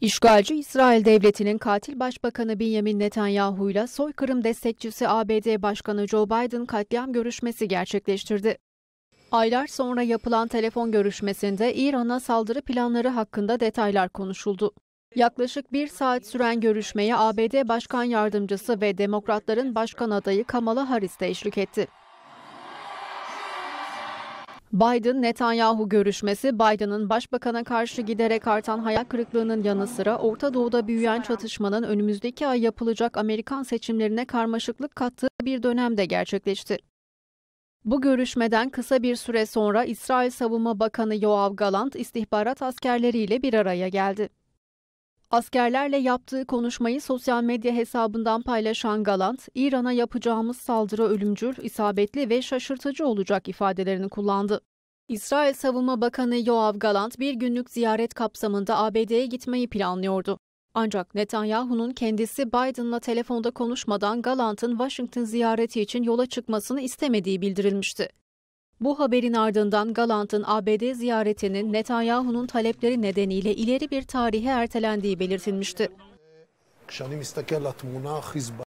İşgalci İsrail Devleti'nin katil Başbakanı Benjamin Netanyahu ile soykırım destekçisi ABD Başkanı Joe Biden katliam görüşmesi gerçekleştirdi. Aylar sonra yapılan telefon görüşmesinde İran'a saldırı planları hakkında detaylar konuşuldu. Yaklaşık bir saat süren görüşmeye ABD Başkan Yardımcısı ve Demokratların Başkan adayı Kamala Harris de eşlik etti. Biden Netanyahu görüşmesi Biden'ın başbakana karşı giderek artan hayal kırıklığının yanı sıra Orta Doğu'da büyüyen çatışmanın önümüzdeki ay yapılacak Amerikan seçimlerine karmaşıklık kattığı bir dönemde gerçekleşti. Bu görüşmeden kısa bir süre sonra İsrail Savunma Bakanı Yoav Galant istihbarat askerleriyle bir araya geldi. Askerlerle yaptığı konuşmayı sosyal medya hesabından paylaşan Galant, İran'a yapacağımız saldırı ölümcül, isabetli ve şaşırtıcı olacak ifadelerini kullandı. İsrail Savunma Bakanı Yoav Galant bir günlük ziyaret kapsamında ABD'ye gitmeyi planlıyordu. Ancak Netanyahu'nun kendisi Biden'la telefonda konuşmadan Galant'ın Washington ziyareti için yola çıkmasını istemediği bildirilmişti. Bu haberin ardından Galant'ın ABD ziyaretinin Netanyahu'nun talepleri nedeniyle ileri bir tarihe ertelendiği belirtilmişti. Ee,